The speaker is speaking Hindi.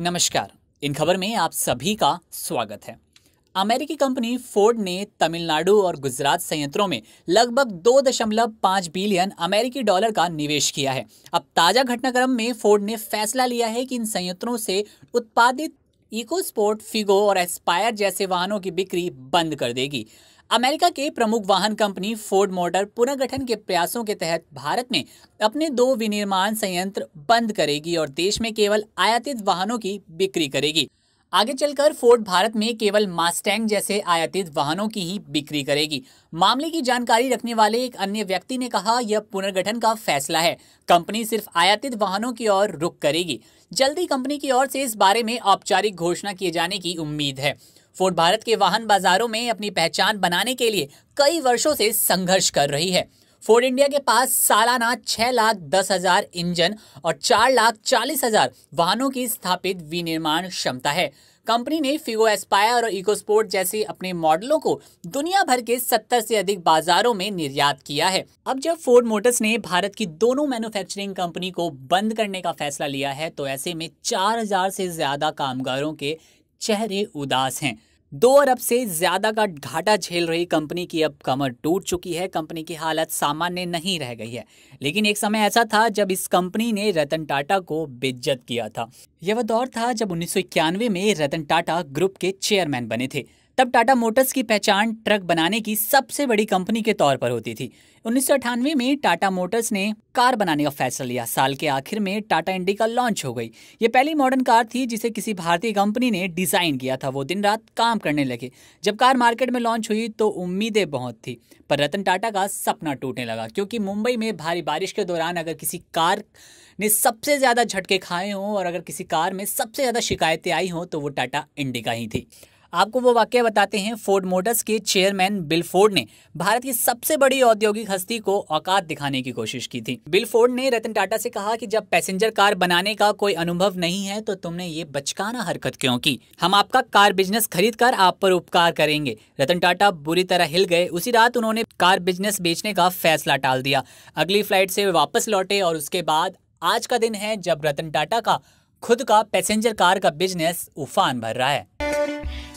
नमस्कार इन खबर में आप सभी का स्वागत है अमेरिकी कंपनी फोर्ड ने तमिलनाडु और गुजरात संयंत्रों में लगभग दो दशमलव पाँच बिलियन अमेरिकी डॉलर का निवेश किया है अब ताज़ा घटनाक्रम में फोर्ड ने फैसला लिया है कि इन संयंत्रों से उत्पादित इको स्पोर्ट फिगो और एस्पायर जैसे वाहनों की बिक्री बंद कर देगी अमेरिका के प्रमुख वाहन कंपनी फोर्ड मोटर पुनर्गठन के प्रयासों के तहत भारत में अपने दो विनिर्माण संयंत्र बंद करेगी और देश में केवल आयातित वाहनों की बिक्री करेगी आगे चलकर फोर्ड भारत में केवल मास्टैंग जैसे आयातित वाहनों की ही बिक्री करेगी मामले की जानकारी रखने वाले एक अन्य व्यक्ति ने कहा यह पुनर्गठन का फैसला है कंपनी सिर्फ आयातित वाहनों की ओर रुख करेगी जल्दी कंपनी की ओर से इस बारे में औपचारिक घोषणा किए जाने की उम्मीद है फोर्ड भारत के वाहन बाजारों में अपनी पहचान बनाने के लिए कई वर्षों से संघर्ष कर रही है फोर्ड इंडिया के पास सालाना छह लाख दस हजार इंजन और चार लाख चालीस हजार वाहनों की स्थापित विनिर्माण क्षमता है कंपनी ने फिगो एस्पायर और इकोस्पोर्ट जैसे अपने मॉडलों को दुनिया भर के 70 से अधिक बाजारों में निर्यात किया है अब जब फोर्ड मोटर्स ने भारत की दोनों मैन्युफैक्चरिंग कंपनी को बंद करने का फैसला लिया है तो ऐसे में 4000 से ज्यादा कामगारों के चेहरे उदास हैं दो अरब से ज्यादा का घाटा झेल रही कंपनी की अब कमर टूट चुकी है कंपनी की हालत सामान्य नहीं रह गई है लेकिन एक समय ऐसा था जब इस कंपनी ने रतन टाटा को बेज्जत किया था यह वह दौर था जब उन्नीस में रतन टाटा ग्रुप के चेयरमैन बने थे तब टाटा मोटर्स की पहचान ट्रक बनाने की सबसे बड़ी कंपनी के तौर पर होती थी उन्नीस में टाटा मोटर्स ने कार बनाने का फैसला लिया साल के आखिर में टाटा इंडिका लॉन्च हो गई ये पहली मॉडर्न कार थी जिसे किसी भारतीय कंपनी ने डिज़ाइन किया था वो दिन रात काम करने लगे जब कार मार्केट में लॉन्च हुई तो उम्मीदें बहुत थी पर रतन टाटा का सपना टूटने लगा क्योंकि मुंबई में भारी बारिश के दौरान अगर किसी कार ने सबसे ज़्यादा झटके खाए हों और अगर किसी कार में सबसे ज़्यादा शिकायतें आई हों तो वो टाटा इंडिका ही थी आपको वो वाक्य बताते हैं फोर्ड मोटर्स के चेयरमैन बिल फोर्ड ने भारत की सबसे बड़ी औद्योगिक हस्ती को औकात दिखाने की कोशिश की थी बिल फोर्ड ने रतन टाटा से कहा कि जब पैसेंजर कार बनाने का कोई अनुभव नहीं है तो तुमने ये बचकाना हरकत क्यों की हम आपका कार बिजनेस खरीद कर आप पर उपकार करेंगे रतन टाटा बुरी तरह हिल गए उसी रात उन्होंने कार बिजनेस बेचने का फैसला टाल दिया अगली फ्लाइट से वापस लौटे और उसके बाद आज का दिन है जब रतन टाटा का खुद का पैसेंजर कार का बिजनेस उफान भर रहा है